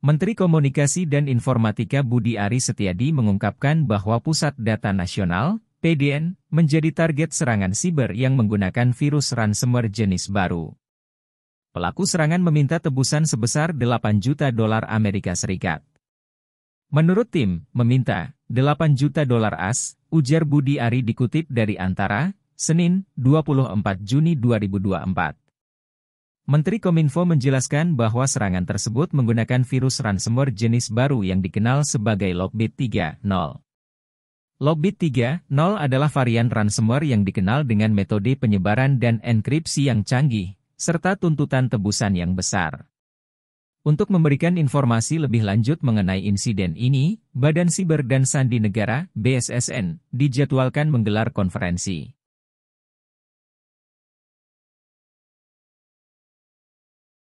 Menteri Komunikasi dan Informatika Budi Ari Setiadi mengungkapkan bahwa Pusat Data Nasional (PDN) menjadi target serangan siber yang menggunakan virus ransomware jenis baru. Pelaku serangan meminta tebusan sebesar 8 juta dolar Amerika Serikat. Menurut tim, meminta 8 juta dolar AS, ujar Budi Ari dikutip dari Antara, Senin, 24 Juni 2024. Menteri Kominfo menjelaskan bahwa serangan tersebut menggunakan virus ransomware jenis baru yang dikenal sebagai Lockbit 3.0. Lockbit 3.0 adalah varian ransomware yang dikenal dengan metode penyebaran dan enkripsi yang canggih, serta tuntutan tebusan yang besar. Untuk memberikan informasi lebih lanjut mengenai insiden ini, Badan Siber dan Sandi Negara (BSSN) dijadwalkan menggelar konferensi.